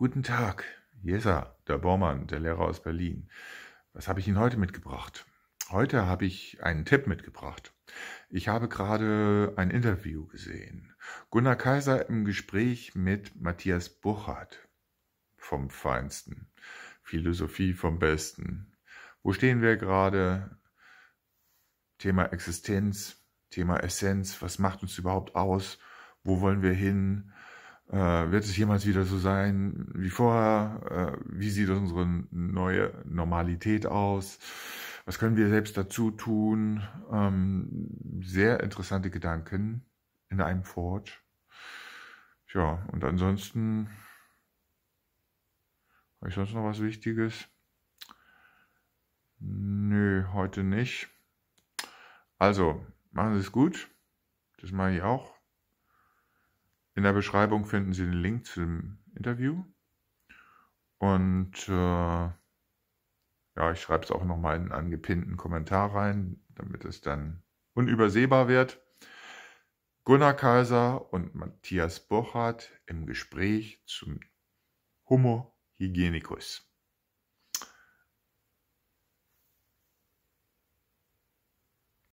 Guten Tag, Jesa, der Bormann, der Lehrer aus Berlin. Was habe ich Ihnen heute mitgebracht? Heute habe ich einen Tipp mitgebracht. Ich habe gerade ein Interview gesehen. Gunnar Kaiser im Gespräch mit Matthias Buchert vom Feinsten. Philosophie vom Besten. Wo stehen wir gerade? Thema Existenz, Thema Essenz. Was macht uns überhaupt aus? Wo wollen wir hin? Äh, wird es jemals wieder so sein wie vorher? Äh, wie sieht unsere neue Normalität aus? Was können wir selbst dazu tun? Ähm, sehr interessante Gedanken in einem Fort. Ja, und ansonsten habe ich sonst noch was Wichtiges? Nö, heute nicht. Also, machen Sie es gut. Das mache ich auch. In der Beschreibung finden Sie den Link zum Interview. Und äh, ja, ich schreibe es auch nochmal in einen angepinnten Kommentar rein, damit es dann unübersehbar wird. Gunnar Kaiser und Matthias Bochart im Gespräch zum Homo hygienicus.